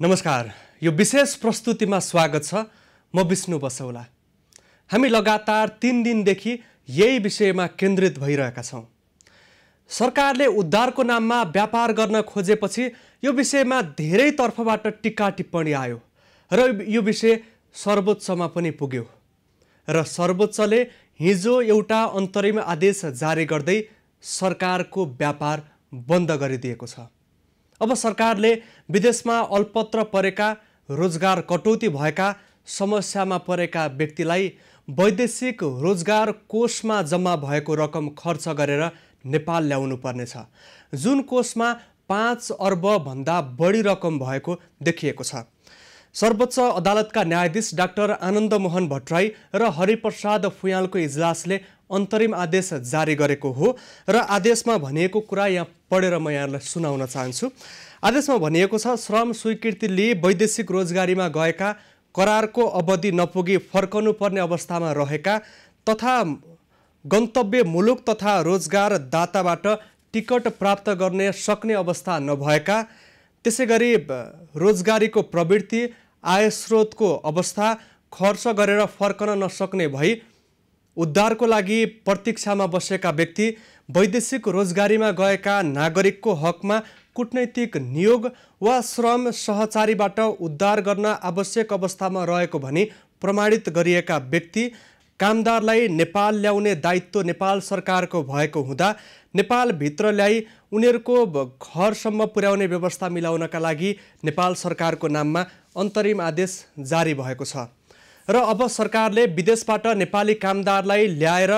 नमस्कार यो विशेष प्रस्तुतिमा स्वागत छ म विष्णु बसौला हामी लगातार तिन दिनदेखि यही विषयमा केन्द्रित भइरहेका छौँ सरकारले उद्धारको नाममा व्यापार गर्न खोजेपछि यो विषयमा धेरै तर्फबाट टिका टिप्पणी आयो र यो विषय सर्वोच्चमा पनि पुग्यो र सर्वोच्चले हिजो एउटा अन्तरिम आदेश जारी गर्दै सरकारको व्यापार बन्द गरिदिएको छ अब सरकारले विदेशमा अल्पत्र परेका रोजगार कटौती भएका समस्यामा परेका व्यक्तिलाई वैदेशिक रोजगार कोषमा जम्मा भएको रकम खर्च गरेर नेपाल ल्याउनु पर्नेछ जुन कोषमा पाँच अर्बभन्दा बढी रकम भएको देखिएको छ सर्वोच्च अदालतका न्यायाधीश डाक्टर आनन्दमोहन भट्टराई र हरिप्रसाद फुयालको इजलासले अन्तरिम आदेश जारी गरेको हो र आदेशमा भनिएको कुरा यहाँ पढेर म यहाँलाई सुनाउन चाहन्छु आदेशमा भनिएको छ श्रम स्वीकृति लिई वैदेशिक रोजगारीमा गएका करारको अवधि नपुगी फर्कनुपर्ने अवस्थामा रहेका तथा गन्तव्य मुलुक तथा रोजगारदाताबाट टिकट प्राप्त गर्ने सक्ने अवस्था नभएका त्यसै गरी रोजगारीको प्रवृत्ति आयस्रोतको अवस्था खर्च गरेर फर्कन नसक्ने भई उद्धारको लागि प्रतीक्षामा बसेका व्यक्ति वैदेशिक रोजगारीमा गएका नागरिकको हकमा कुटनैतिक नियोग वा श्रम सहचारीबाट उद्धार गर्न आवश्यक अवस्थामा रहेको भनी प्रमाणित गरिएका व्यक्ति कामदारलाई नेपाल ल्याउने दायित्व नेपाल सरकारको भएको हुँदा नेपालभित्र ल्याइ उनीहरूको घरसम्म पुर्याउने व्यवस्था मिलाउनका लागि नेपाल सरकारको नाममा अन्तरिम आदेश जारी भएको छ र अब सरकारले विदेशबाट नेपाली कामदारलाई ल्याएर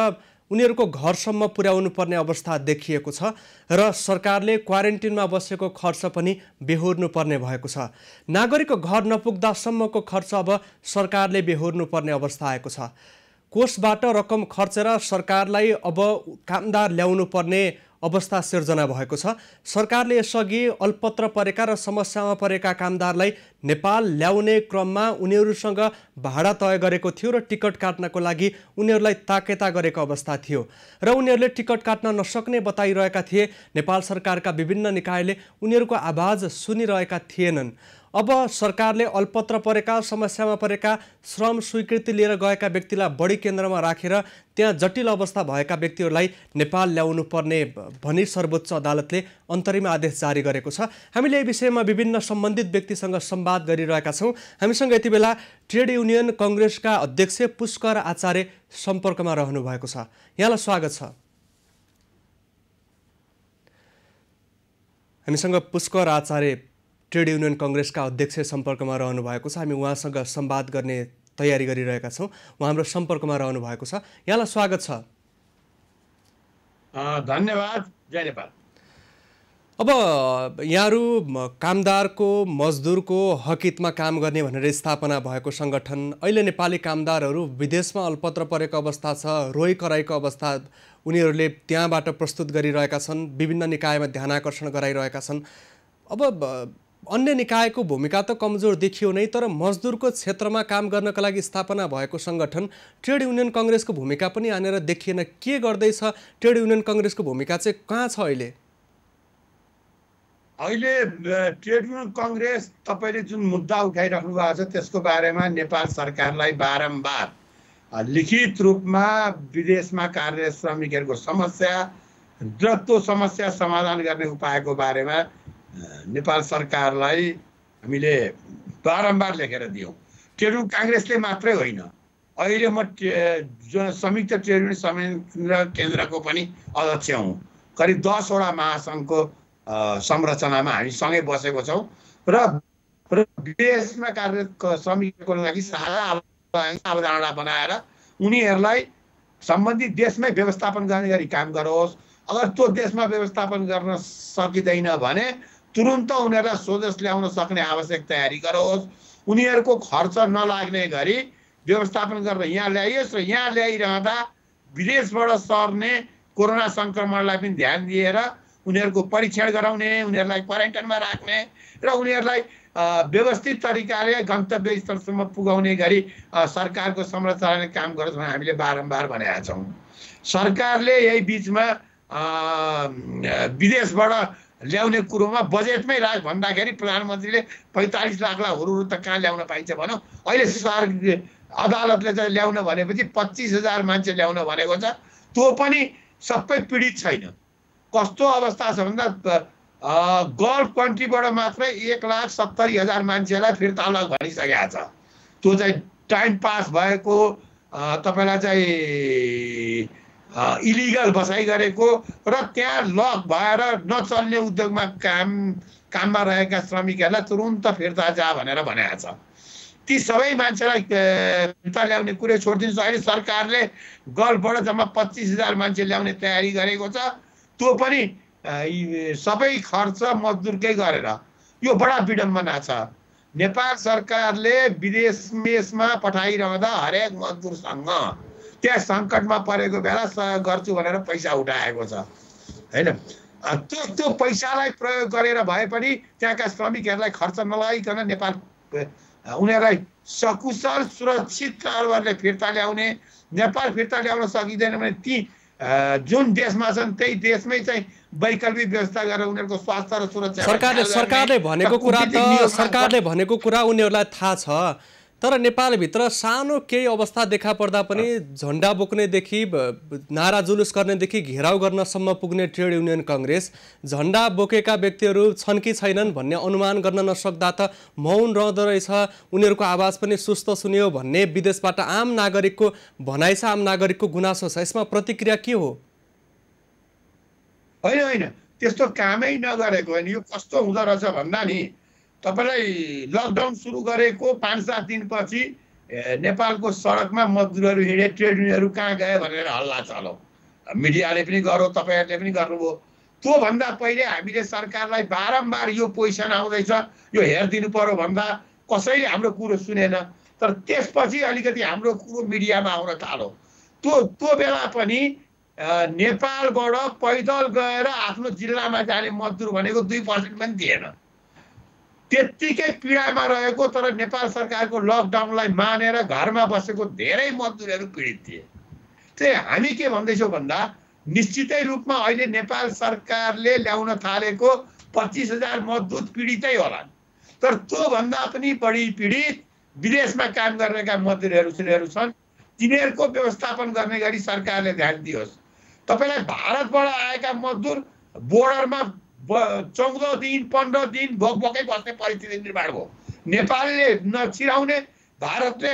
उनीहरूको घरसम्म पुर्याउनु पर्ने अवस्था देखिएको छ र सरकारले क्वारेन्टिनमा बसेको खर्च पनि बेहोर्नुपर्ने भएको छ नागरिकको घर नपुग्दासम्मको खर्च अब सरकारले बेहोर्नुपर्ने अवस्था आएको छ कोषबाट रकम खर्चेर सरकारलाई अब कामदार ल्याउनु पर्ने अवस्था सिर्जना भएको छ सरकारले यसअघि अल्पत्र परेका र समस्यामा परेका कामदारलाई नेपाल ल्याउने क्रममा उनीहरूसँग भाडा तय गरेको थियो र टिकट काट्नको लागि उनीहरूलाई ताकेता गरेको अवस्था थियो र उनीहरूले टिकट काट्न नसक्ने बताइरहेका थिए नेपाल सरकारका विभिन्न निकायले उनीहरूको आवाज सुनिरहेका थिएनन् अब सरकारले अल्पत्र परेका समस्यामा परेका श्रम स्वीकृति लिएर गएका व्यक्तिलाई बढी केन्द्रमा राखेर त्यहाँ जटिल अवस्था भएका व्यक्तिहरूलाई नेपाल ल्याउनु पर्ने भनी सर्वोच्च अदालतले अन्तरिम आदेश जारी गरेको छ हामीले यही विषयमा विभिन्न सम्बन्धित व्यक्तिसँग सम्वाद गरिरहेका छौँ हामीसँग यति बेला ट्रेड युनियन कङ्ग्रेसका अध्यक्ष पुष्कर आचार्य सम्पर्कमा रहनु भएको छ यहाँलाई स्वागत छ हामीसँग पुष्कर आचार्य ट्रेड युनियन कङ्ग्रेसका अध्यक्ष सम्पर्कमा रहनु भएको छ हामी उहाँसँग सम्वाद गर्ने तयारी गरिरहेका छौँ उहाँ हाम्रो सम्पर्कमा रहनु भएको छ यहाँलाई स्वागत छ धन्यवाद जय नेपाल अब यहाँहरू कामदारको मजदुरको हकितमा काम गर्ने भनेर स्थापना भएको सङ्गठन अहिले नेपाली कामदारहरू विदेशमा अल्पत्र परेको अवस्था छ रोइ कराइको अवस्था उनीहरूले त्यहाँबाट प्रस्तुत गरिरहेका छन् विभिन्न निकायमा ध्यानाकर्षण गराइरहेका छन् अब अन्य निकायको भूमिका त कमजोर देखियो नै तर मजदुरको क्षेत्रमा काम गर्नका लागि स्थापना भएको सङ्गठन ट्रेड युनियन कङ्ग्रेसको भूमिका पनि आनेर देखिएन के गर्दैछ ट्रेड युनियन कङ्ग्रेसको भूमिका चाहिँ कहाँ छ अहिले अहिले ट्रेड युनियन कङ्ग्रेस तपाईँले जुन मुद्दा उठाइराख्नु भएको छ त्यसको बारेमा नेपाल सरकारलाई बारम्बार लिखित रूपमा विदेशमा कार्य श्रमिकहरूको समस्या र त्यो समस्या समाधान गर्ने उपायको बारेमा नेपाल सरकारलाई हामीले बारम्बार लेखेर दियौँ ट्रेड काङ्ग्रेसले मात्रै होइन अहिले म संयुक्त ट्रेड युनियन संयन्त्र केन्द्रको पनि अध्यक्ष हुँ करिब दसवटा महासङ्घको संरचनामा हामी सँगै बसेको छौँ र विदेशमा कार्य श्रमिकको लागि साझा अवधारणा बनाएर उनीहरूलाई सम्बन्धित देशमै व्यवस्थापन गर्ने गरी काम गरोस् अगर त्यो देशमा व्यवस्थापन गर्न सकिँदैन भने तुरुन्त उनीहरूलाई स्वदेश ल्याउन सक्ने आवश्यक तयारी गरोस् उनीहरूको खर्च नलाग्ने गरी व्यवस्थापन गरेर यहाँ ल्याइयोस् र यहाँ ल्याइरहँदा विदेशबाट सर्ने कोरोना सङ्क्रमणलाई पनि ध्यान दिएर उनीहरूको परीक्षण गराउने उनीहरूलाई क्वारेन्टाइनमा राख्ने र उनीहरूलाई व्यवस्थित तरिकाले गन्तव्य स्थलसम्म पुगाउने गरी सरकारको संरचनाले काम गरोस् भनेर हामीले बारम्बार भनेका छौँ सरकारले यही बिचमा विदेशबाट ल्याउने कुरोमा बजेटमै राख भन्दाखेरि प्रधानमन्त्रीले पैँतालिस लाखलाई हुरुरु त कहाँ ल्याउन पाइन्छ भनौँ अहिले सर अदालतले चाहिँ ल्याउन भनेपछि पच्चिस हजार मान्छे ल्याउन भनेको छ त्यो पनि सबै पीडित छैन कस्तो अवस्था छ भन्दा गल्फ कन्ट्रीबाट मात्रै एक लाख सत्तरी हजार मान्छेलाई फिर्ता लग भनिसकेको छ त्यो चाहिँ टाइम पास भएको तपाईँलाई चाहिँ इलिगल बसाइ गरेको र त्यहाँ लक भएर नचल्ने उद्योगमा काम काममा रहेका श्रमिकहरूलाई तुरुन्त फिर्ता जा भनेर भनेको छ ती सबै मान्छेलाई फिर्ता ल्याउने कुरै छोडिदिन्छ अहिले सरकारले गल्फबाट जम्मा पच्चिस हजार मान्छे ल्याउने तयारी गरेको छ त्यो पनि सबै खर्च मजदुरकै गरेर यो बडा विडम्बना छ नेपाल सरकारले विदेश मेसमा पठाइरहँदा हरेक मजदुरसँग त्यहाँ सङ्कटमा परेको बेला सहयोग गर्छु भनेर पैसा उठाएको छ होइन त्यो त्यो पैसालाई प्रयोग गरेर भए पनि त्यहाँका श्रमिकहरूलाई खर्च नलगाइकन नेपाल उनीहरूलाई सकुशल सुरक्षित तवरले फिर्ता ल्याउने नेपाल फिर्ता ल्याउन सकिँदैन भने ती जुन देशमा छन् त्यही देशमै चाहिँ वैकल्पिक व्यवस्था गरेर उनीहरूको स्वास्थ्य र सुरक्षा सरकारले सरकारले भनेको कुरा त सरकारले भनेको कुरा उनीहरूलाई थाहा छ तर नेपालभित्र सानो केही अवस्था देखा पर्दा पनि झन्डा बोक्नेदेखि नारा जुलुस गर्नेदेखि घेराउ गर्नसम्म पुग्ने ट्रेड युनियन कङ्ग्रेस झन्डा बोकेका व्यक्तिहरू छन् कि छैनन् भन्ने अनुमान गर्न नसक्दा त मौन रहँदो रहेछ उनीहरूको आवाज पनि सुस्त सुन्यो भन्ने विदेशबाट आम नागरिकको भनाइ छ आम नागरिकको गुनासो छ यसमा प्रतिक्रिया के हो होइन होइन त्यस्तो कामै नगरेको होइन यो कस्तो हुँदो रहेछ भन्दा नि तपाईँलाई लकडाउन सुरु गरेको पाँच सात दिनपछि नेपालको सडकमा मजदुरहरू हिँडे ट्रेड युनियनहरू कहाँ गए भनेर हल्ला चलाउ मिडियाले पनि गर्यो तपाईँहरूले पनि गर्नुभयो त्योभन्दा पहिले हामीले सरकारलाई बारम्बार यो पोइसन आउँदैछ यो हेरिदिनु पर्यो भन्दा कसैले हाम्रो कुरो सुनेन तर त्यसपछि अलिकति हाम्रो कुरो मिडियामा आउन थालो त्यो त्यो बेला पनि नेपालबाट पैदल गएर आफ्नो जिल्लामा जाने मजदुर भनेको दुई पर्सेन्ट पनि थिएन त्यत्तिकै पीडामा रहेको तर नेपाल सरकारको लकडाउनलाई मानेर घरमा बसेको धेरै मजदुरहरू पीडित थिए त्यही हामी के भन्दैछौँ भन्दा निश्चितै रूपमा अहिले नेपाल सरकारले ल्याउन थालेको पच्चिस हजार मजदुर पीडितै होला तर त्योभन्दा पनि बढी पीडित विदेशमा काम गर्नेका मजदुरहरू छन् तिनीहरूको व्यवस्थापन गर्ने गरी सरकारले ध्यान दियोस् तपाईँलाई भारतबाट आएका मजदुर बोर्डरमा चौध दिन पन्ध्र दिन भोक भोकै बस्ने परिस्थिति निर्माण भयो नेपालले नचिराउने भारतले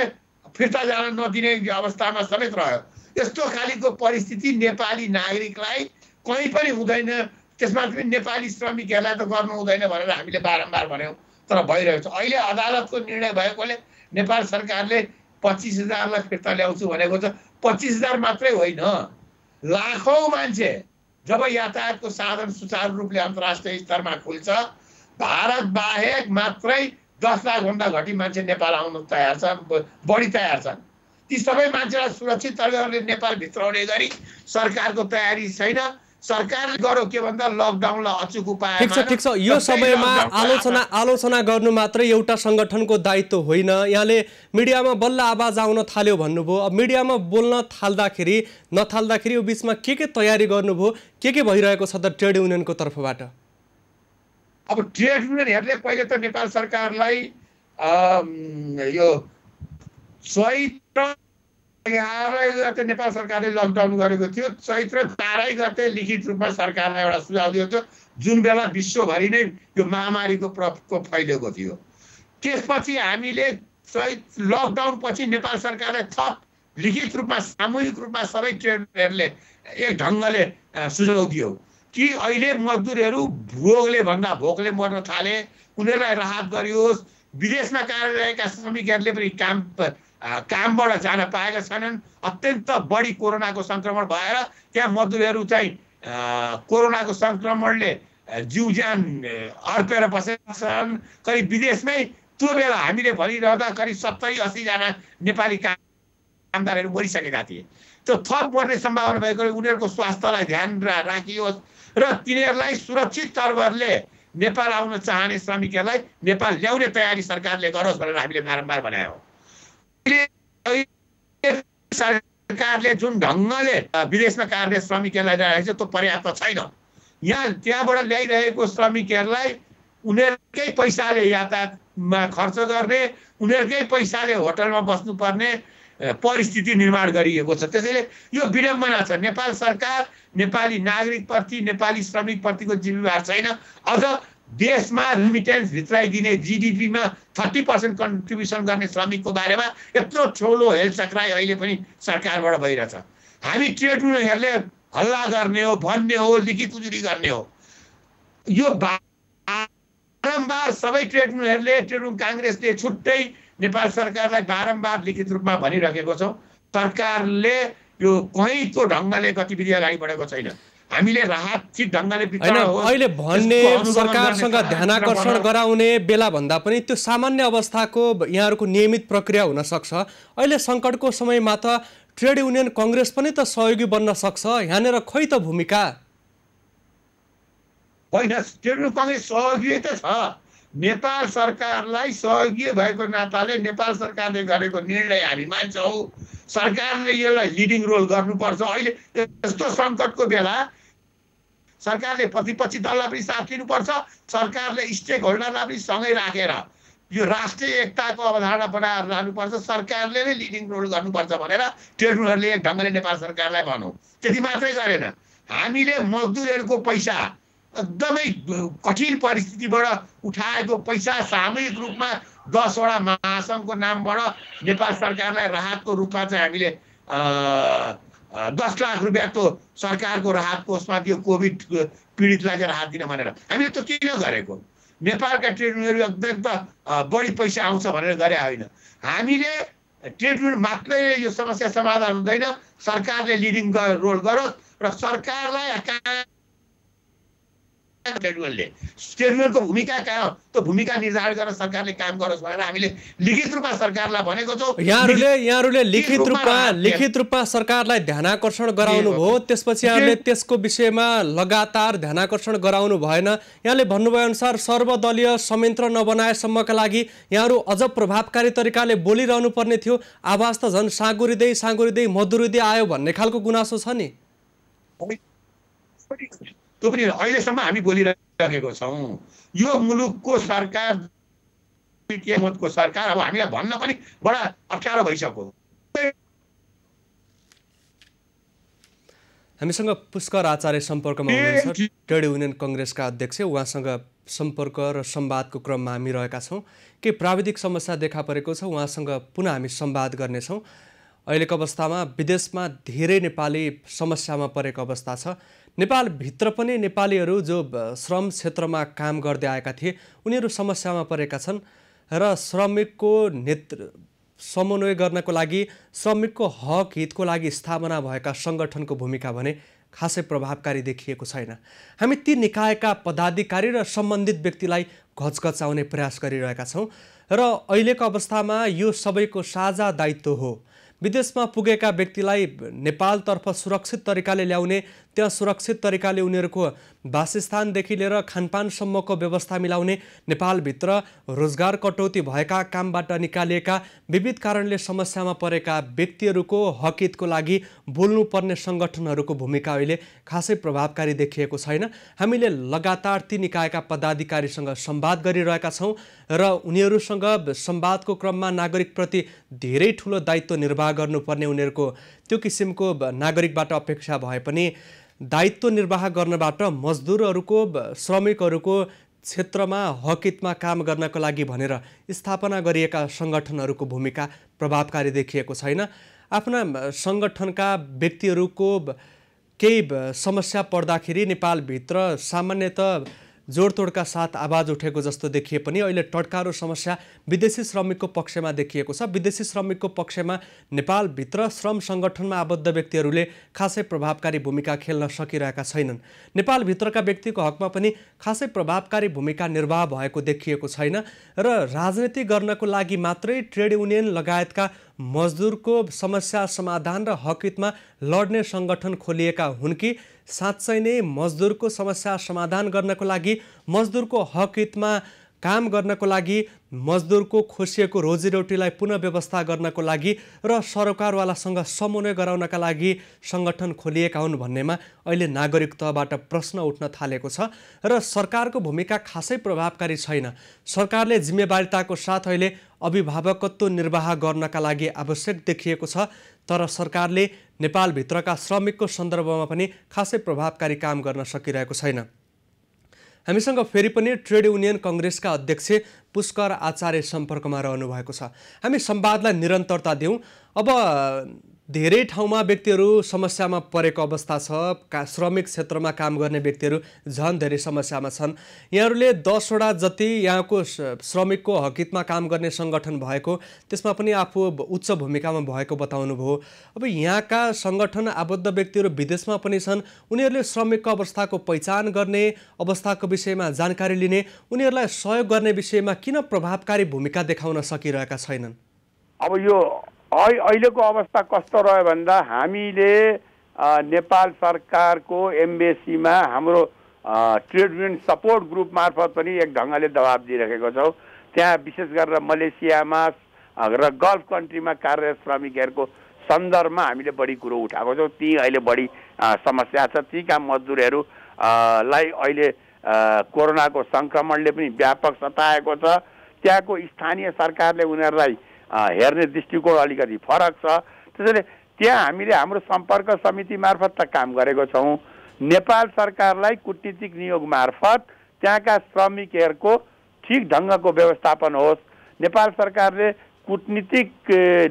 फिर्ता जान नदिने अवस्थामा समेत रह्यो यस्तो खालिको परिस्थिति नेपाली नागरिकलाई कहीँ पनि हुँदैन त्यसमा पनि नेपाली श्रमिकहरूलाई त गर्नु हुँदैन भनेर हामीले बारम्बार भन्यौँ तर भइरहेको छ अहिले अदालतको निर्णय भएकोले नेपाल सरकारले पच्चिस हजारलाई फिर्ता ल्याउँछु भनेको छ पच्चिस हजार मात्रै होइन लाखौँ मान्छे जब यातायातको साधन सुचारु रूपले अन्तर्राष्ट्रिय स्तरमा खुल्छ भारत बाहेक मात्रै दस लाखभन्दा घटी मान्छे नेपाल आउन तयार छन् बढी तयार छन् ती सबै मान्छेलाई सुरक्षित तरिकाले नेपाल भित्राउने गरी सरकारको तयारी छैन सरकारले गर्यो के भन्दा लकडाउनलाई अचुक उपाय ठिक छ ठिक छ यो समयमा आलोचना आलोचना गर्नु मात्रै एउटा सङ्गठनको दायित्व होइन यहाँले मिडियामा बल्ल आवाज आउन थाल्यो भन्नुभयो अब मिडियामा बोल्न थाल्दाखेरि नथाल्दाखेरि यो बिचमा के के तयारी गर्नुभयो के के भइरहेको छ त ट्रेड युनियनको तर्फबाट अब ट्रेड युनियनहरूले पहिले त नेपाल सरकारलाई यो स्वैत्र एघार गते नेपाल सरकारले लकडाउन गरेको थियो चैत्र चारै गते लिखित रूपमा सरकारलाई एउटा सुझाव दिएको थियो जुन बेला विश्वभरि नै यो महामारीको प्रको फैलिएको थियो त्यसपछि हामीले चैत लकडाउन पछि नेपाल सरकारले थप लिखित रूपमा सामूहिक रूपमा सबै ट्रेडहरूले एक ढङ्गले सुझाव दियो कि अहिले मजदुरहरू भोगले भन्दा भोकले मर्न थाले उनीहरूलाई राहत गरियोस् विदेशमा कार्य रहेका श्रमिकहरूले पनि काम कामबाट जान पाएका छैनन् अत्यन्त बढी कोरोनाको सङ्क्रमण भएर त्यहाँ मजदुरहरू चाहिँ कोरोनाको सङ्क्रमणले जिउ ज्यान अर्पेर बसेका छन् करिब विदेशमै त्यो बेला हामीले भनिरहँदा करिब सत्तरी असीजना नेपाली काम कामदारहरू मरिसकेका थिए त्यो थप पर्ने सम्भावना भएको उनीहरूको स्वास्थ्यलाई ध्यान राखियोस् र तिनीहरूलाई सुरक्षित तर्वरले नेपाल आउन चाहने श्रमिकहरूलाई नेपाल ल्याउने तयारी सरकारले गरोस् भनेर हामीले बारम्बार भनायौँ सरकारले जुन ढङ्गले विदेशमा कार्य श्रमिकहरूलाई ल्याइरहेको छ त्यो पर्याप्त छैन यहाँ त्यहाँबाट ल्याइरहेको श्रमिकहरूलाई उनीहरूकै पैसाले यातायातमा खर्च गर्ने उनीहरूकै पैसाले होटलमा बस्नुपर्ने परिस्थिति निर्माण गरिएको छ त्यसैले यो विडम्बना छ नेपाल सरकार नेपाली नागरिकप्रति नेपाली श्रमिकप्रतिको जिम्मेवार छैन अझ देशमा रिमिटेन्स भित्राइदिने जिडिपीमा थर्टी पर्सेन्ट कन्ट्रिब्युसन गर्ने श्रमिकको बारेमा यत्रो ठुलो हेलचक्राइ अहिले पनि सरकारबाट भइरहेछ हामी ट्रेड युनियनहरूले हल्ला गर्ने हो भन्ने हो लिखित उजुरी गर्ने हो यो बारम्बार सबै ट्रेड युनियनहरूले ट्रेड युनियन काङ्ग्रेसले छुट्टै नेपाल सरकारलाई बारम्बार लिखित रूपमा भनिराखेको छौँ सरकारले यो कहीँको ढङ्गले गतिविधि अगाडि बढेको छैन हामीले राहत अहिले भन्ने सरकारसँग ध्यान आकर्षण गराउने बेला भन्दा पनि त्यो सामान्य अवस्थाको यहाँहरूको नियमित प्रक्रिया हुन सक्छ अहिले सङ्कटको समयमा त ट्रेड युनियन कङ्ग्रेस पनि त सहयोगी बन्न सक्छ यहाँनिर खै त भूमिका होइन ट्रेड युनियन कङ्ग्रेस सहयोगी त छ नेपाल सरकारलाई सहयोगी भएको नाताले नेपाल सरकारले गरेको निर्णय हामी मान्छौँ सरकारले यसलाई लिडिङ रोल गर्नुपर्छ अहिले यस्तो सङ्कटको बेला सरकारले प्रतिपक्षी दललाई पनि साथ दिनुपर्छ सरकारले स्टेक होल्डरलाई पनि सँगै राखेर यो राष्ट्रिय एकताको अवधारणा बनाएर लानुपर्छ सरकारले नै लिडिङ रोल गर्नुपर्छ भनेर ट्रेडुलरले एक ढङ्गले नेपाल सरकारलाई भनौँ त्यति मात्रै गरेन हामीले मजदुरहरूको पैसा एकदमै कठिन परिस्थितिबाट उठाएको पैसा सामूहिक रूपमा दसवटा महासङ्घको नामबाट नेपाल सरकारलाई राहतको रूपमा चाहिँ हामीले दस लाख रुपियाँको सरकारको राहत कोषमा त्यो कोभिड पीडितलाई चाहिँ राहत दिन भनेर हामीले त्यो किन गरेको नेपालका ट्रेड युनियनहरू एकदम त बढी पैसा आउँछ भनेर गरे होइन हामीले ट्रेड युनियन मात्रै यो समस्या समाधान हुँदैन सरकारले लिडिङ रोल गरोस् र सरकारलाई फेडरलले स्टेटमेन्टको भूमिका कहाँ हो त्यो भूमिका निर्धारण गरेर सरकारले काम गरोस् भनेर हामीले लिखित रूपमा सरकारलाई भनेको छौँ यहाँहरूले यहाँहरूले लिखित रूपमा लिखित रूपमा सरकारलाई ध्यान आकर्षण गराउनु भयो त्यसपछि यहाँले त्यसको विषयमा लगातार ध्यान आकर्षण गराउनु भएन यहाँले भन्नुभयो अनुसार सर्वदलीय संयन्त्र नबनाएसम्मका लागि यहाँहरू अझ प्रभावकारी तरिकाले बोलिरहनु पर्ने थियो आवाज त झन् साँगुरिँदै साँगुरिँदै मधुरिँदै आयो भन्ने खालको गुनासो छ नि त्यो पनि अहिलेसम्म हामी बोलिराखेको छौँ यो मुलुकको सरकार मतको सरकार अब हामीलाई भन्न पनि बडा अप्ठ्यारो भइसक्यो हामीसँग पुष्कर आचार्य सम्पर्कमा हुनुहुन्छ ट्रेड युनियन कङ्ग्रेसका अध्यक्ष उहाँसँग सम्पर्क र संवादको क्रममा हामी रहेका छौँ के प्राविधिक समस्या देखा परेको छ उहाँसँग पुनः हामी संवाद गर्नेछौँ अहिलेको अवस्थामा विदेशमा धेरै नेपाली समस्यामा परेको अवस्था छ नेपालभित्र पनि नेपालीहरू जो श्रम क्षेत्रमा काम गर्दै आएका थिए उनीहरू समस्यामा परेका छन् र श्रमिकको नेत्र समन्वय गर्नको लागि श्रमिकको हक हितको लागि स्थापना भएका सङ्गठनको भूमिका भने खासै प्रभावकारी देखिएको छैन हामी ती निकायका पदाधिकारी र सम्बन्धित व्यक्तिलाई घचघचाउने प्रयास गरिरहेका छौँ र अहिलेको अवस्थामा यो सबैको साझा दायित्व हो विदेशमा पुगेका व्यक्तिलाई नेपालतर्फ सुरक्षित तरिकाले ल्याउने त्यहाँ सुरक्षित तरिकाले उनीहरूको वासस्थानदेखि लिएर खानपानसम्मको व्यवस्था मिलाउने नेपालभित्र रोजगार कटौती भएका कामबाट निकालिएका विविध कारणले समस्यामा परेका व्यक्तिहरूको हकितको लागि बोल्नुपर्ने सङ्गठनहरूको भूमिका अहिले खासै प्रभावकारी देखिएको छैन हामीले लगातार ती निकायका पदाधिकारीसँग सम्वाद गरिरहेका छौँ र उनीहरूसँग सम्वादको क्रममा नागरिकप्रति धेरै ठुलो दायित्व निर्वाह गर्नुपर्ने उनीहरूको त्यो किसिमको नागरिकबाट अपेक्षा भए पनि दायित्व निर्वाह गर्नबाट मजदुरहरूको श्रमिकहरूको क्षेत्रमा हकितमा काम गर्नको लागि भनेर स्थापना गरिएका सङ्गठनहरूको भूमिका प्रभावकारी देखिएको छैन आफ्ना सङ्गठनका व्यक्तिहरूको केही समस्या पर्दाखेरि नेपालभित्र सामान्यत जोडतोडका साथ आवाज उठेको जस्तो देखिए पनि अहिले टड्कारो समस्या विदेशी श्रमिकको पक्षमा देखिएको छ विदेशी श्रमिकको पक्षमा नेपालभित्र श्रम सङ्गठनमा आबद्ध व्यक्तिहरूले खासै प्रभावकारी भूमिका खेल्न सकिरहेका छैनन् नेपालभित्रका व्यक्तिको हकमा पनि खासै प्रभावकारी भूमिका निर्वाह भएको देखिएको छैन र राजनीति गर्नको लागि मात्रै ट्रेड युनियन लगायतका मजदुरको समस्या समाधान र हकितमा लड्ने सङ्गठन खोलिएका हुन् कि साँच्चै नै मजदुरको समस्या समाधान गर्नको लागि मजदुरको हकितमा काम गर्नको लागि मजदुरको खोसिएको रोजीरोटीलाई पुनः व्यवस्था गर्नको लागि र सरकारवालासँग समन्वय गराउनका लागि सङ्गठन खोलिएका हुन् भन्नेमा अहिले नागरिक तहबाट प्रश्न उठ्न थालेको छ र सरकारको भूमिका खासै प्रभावकारी छैन सरकारले जिम्मेवारिताको साथ अहिले अभिभावकत्व निर्वाह गर्नका लागि आवश्यक देखिएको छ तर सरकारले नेपालभित्रका श्रमिकको सन्दर्भमा पनि खासै प्रभावकारी काम गर्न सकिरहेको छैन हामीसँग फेरि पनि ट्रेड युनियन कङ्ग्रेसका अध्यक्ष पुष्कर आचार्य सम्पर्कमा रहनु भएको छ हामी संवादलाई निरन्तरता दिउँ अब धेरै ठाउँमा व्यक्तिहरू समस्यामा परेको अवस्था छ का श्रमिक क्षेत्रमा काम गर्ने व्यक्तिहरू झन् धेरै समस्यामा छन् यहाँहरूले दसवटा जति यहाँको श्रमिकको हकितमा काम गर्ने सङ्गठन भएको त्यसमा पनि आफू उच्च भूमिकामा भएको बताउनुभयो अब यहाँका सङ्गठन आबद्ध व्यक्तिहरू विदेशमा पनि छन् उनीहरूले श्रमिकको अवस्थाको पहिचान गर्ने अवस्थाको विषयमा जानकारी लिने उनीहरूलाई सहयोग गर्ने विषयमा किन प्रभावकारी भूमिका देखाउन सकिरहेका छैनन् अब यो अहिलेको अवस्था कस्तो रह्यो भन्दा हामीले नेपाल सरकारको एम्बेसीमा हाम्रो ट्रेड युनियन सपोर्ट ग्रुप मार्फत पनि एक ढङ्गले दबाब दिइरहेको छौँ त्यहाँ विशेष गरेर मलेसियामा र गल्फ कन्ट्रीमा कार्यरत श्रमिकहरूको सन्दर्भमा हामीले बढी कुरो उठाएको छौँ ती अहिले बढी समस्या छ तीका मजदुरहरू लाई अहिले कोरोनाको सङ्क्रमणले पनि व्यापक सताएको छ त्यहाँको स्थानीय सरकारले उनीहरूलाई हेर्ने दृष्टिकोण अलिकति फरक छ त्यसैले त्यहाँ हामीले हाम्रो सम्पर्क समिति मार्फत त काम गरेको छौँ नेपाल सरकारलाई कुटनीतिक नियोग मार्फत त्यहाँका श्रमिकहरूको ठिक ढङ्गको व्यवस्थापन होस् नेपाल सरकारले कुटनीतिक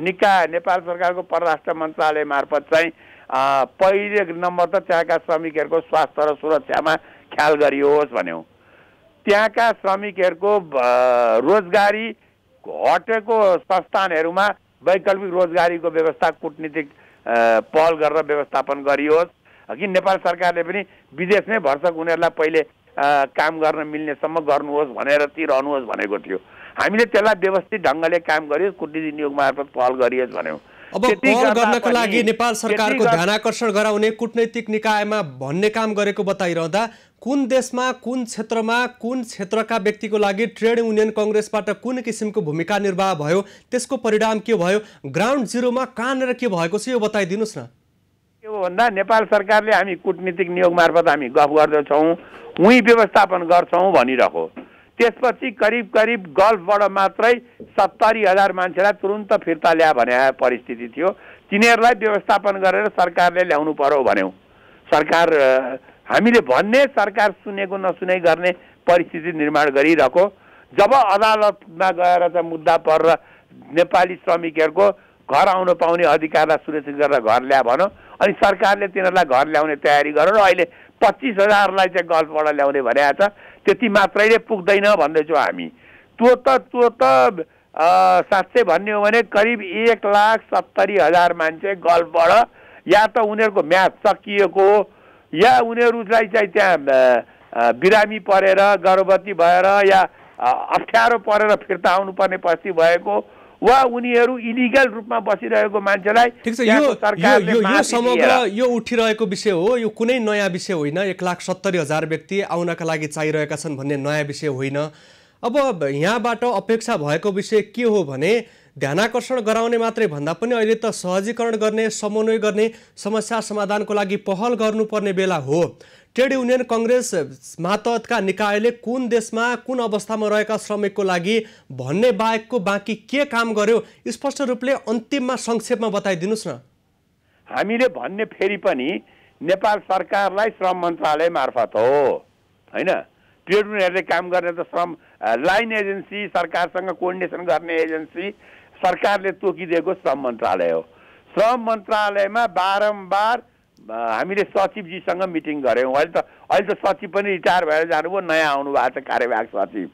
निकाय नेपाल सरकारको परराष्ट्र मन्त्रालय मार्फत चाहिँ पहिले नम्बर त त्यहाँका श्रमिकहरूको स्वास्थ्य र सुरक्षामा ख्याल गरियोस् भन्यौँ त्यहाँका श्रमिकहरूको रोजगारी हटेको संस्थानहरूमा वैकल्पिक रोजगारीको व्यवस्था कुटनीतिक पहल गरेर व्यवस्थापन गरियोस् कि नेपाल सरकारले पनि विदेशमै भर्सक उनीहरूलाई पहिले काम गर्न मिल्नेसम्म गर्नुहोस् भनेर ती रहनुहोस् भनेको थियो हामीले त्यसलाई व्यवस्थित ढङ्गले काम गरियोस् कुटनीति नियोग मार्फत पहल गरियोस् भन्यौँ अब पहल गर्नको लागि नेपाल सरकारको ध्यान आकर्षण गराउने कुटनैतिक निकायमा भन्ने काम गरेको बताइरहँदा कुन देशमा कुन क्षेत्रमा कुन क्षेत्रका व्यक्तिको लागि ट्रेड युनियन कङ्ग्रेसबाट कुन किसिमको भूमिका निर्वाह भयो त्यसको परिणाम के भयो ग्राउन्ड जिरोमा कहाँनिर के भएको छ यो बताइदिनुहोस् न के हो भन्दा नेपाल सरकारले हामी कुटनीतिक नियोग मार्फत हामी गफ गर्दछौँ उहीँ व्यवस्थापन गर्छौँ भनिरहेको त्यसपछि करिब करिब गल्फबाट मात्रै सत्तरी हजार मान्छेलाई तुरुन्त फिर्ता ल्या भने परिस्थिति थियो तिनीहरूलाई व्यवस्थापन गरेर सरकारले ल्याउनु पर्यो भन्यौँ सरकार हामीले भन्ने सरकार सुनेको नसुने गर्ने परिस्थिति निर्माण गरिरहेको जब अदालतमा गएर चाहिँ मुद्दा परेर नेपाली श्रमिकहरूको घर आउन पाउने अधिकारलाई सुनिश्चित गरेर घर ल्या भनौँ अनि सरकारले तिनीहरूलाई घर ल्याउने तयारी गर र अहिले पच्चिस हजारलाई चाहिँ गल्फबाट ल्याउने भनेको छ त्यति मात्रैले पुग्दैन भन्दैछौँ हामी त्यो त त्यो त साँच्चै भन्ने हो भने करिब एक लाख सत्तरी हजार मान्छे गल्फबाट या त उनीहरूको म्याच सकिएको या उनीहरूलाई चाहिँ त्यहाँ बिरामी परेर गर्भवती भएर या अप्ठ्यारो परेर फिर्ता आउनुपर्ने पछि भएको वा उनीहरू इलिगल रूपमा बसिरहेको मान्छेलाई समग्र यो उठिरहेको विषय हो यो कुनै नयाँ विषय होइन एक लाख सत्तरी हजार व्यक्ति आउनका लागि चाहिरहेका छन् भन्ने नयाँ विषय होइन अब यहाँबाट अपेक्षा भएको विषय के हो भने ध्यानाकर्षण गराउने मात्रै भन्दा पनि अहिले त सहजीकरण गर्ने समन्वय गर्ने समस्या समाधानको लागि पहल गर्नुपर्ने बेला हो ट्रेड युनियन कङ्ग्रेस मातहतका निकायले कुन देशमा कुन अवस्थामा रहेका श्रमिकको लागि भन्ने बाहेकको बाँकी के काम गर्यो स्पष्ट रूपले अन्तिममा संक्षेपमा बताइदिनुहोस् न हामीले भन्ने फेरि पनि नेपाल सरकारलाई श्रम मन्त्रालय मार्फत हो होइन ट्रेड युनियनहरूले काम गर्ने त श्रम लाइन एजेन्सी सरकारसँग कोर्डिनेसन गर्ने एजेन्सी सरकारले तोकिदिएको श्रम मन्त्रालय हो श्रम मन्त्रालयमा बारम्बार हामीले सचिवजीसँग मिटिङ गऱ्यौँ अहिले त अहिले त सचिव पनि रिटायर भएर जानुभयो नयाँ आउनुभएको छ कार्यवाहक सचिव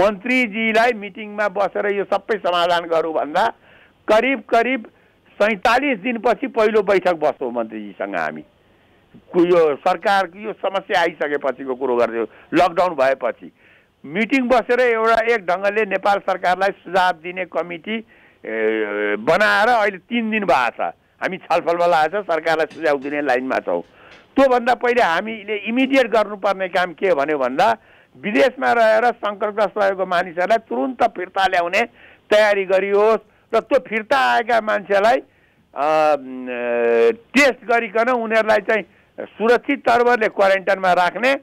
मन्त्रीजीलाई मिटिङमा बसेर यो सबै समाधान गरौँ भन्दा करिब करिब सैँतालिस दिनपछि पहिलो बैठक बस्छौँ मन्त्रीजीसँग हामी यो सरकार यो समस्या आइसकेपछिको कुरो गर्थ्यो लकडाउन भएपछि मिटिङ बसेर एउटा एक ढङ्गले नेपाल सरकारलाई सुझाव दिने कमिटी बनाएर अहिले तिन दिन भएको छ हामी छलफलमा लागेको छ सरकारलाई सुझाव दिने लाइनमा छौँ त्योभन्दा पहिले हामीले इमिडिएट गर्नुपर्ने काम के भन्यो भन्दा विदेशमा रहेर सङ्कटग्रस्त भएको मानिसहरूलाई तुरुन्त फिर्ता ल्याउने तयारी गरियोस् र त्यो फिर्ता आएका मान्छेलाई टेस्ट गरिकन उनीहरूलाई चाहिँ सुरक्षित तर्वरले क्वारेन्टाइनमा राख्ने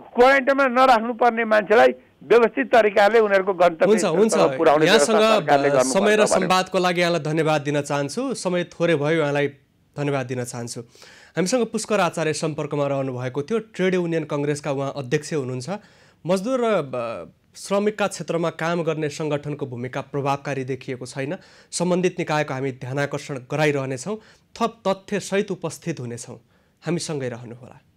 क्वारेन्टाइनमा नराख्नुपर्ने मान्छेलाई व्यवस्थित तरिकाले उनीहरूको गन्तव्य यहाँसँग समय र सम्वादको लागि यहाँलाई धन्यवाद दिन चाहन्छु समय थोरै भयो यहाँलाई धन्यवाद दिन चाहन्छु हामीसँग पुष्कर आचार्य सम्पर्कमा रहनु भएको थियो ट्रेड युनियन कङ्ग्रेसका उहाँ अध्यक्ष हुनुहुन्छ मजदुर र श्रमिकका क्षेत्रमा काम गर्ने सङ्गठनको भूमिका प्रभावकारी देखिएको छैन सम्बन्धित निकायको हामी ध्यानाकर्षण गराइरहनेछौँ थप तथ्यसहित उपस्थित हुनेछौँ हामीसँगै रहनुहोला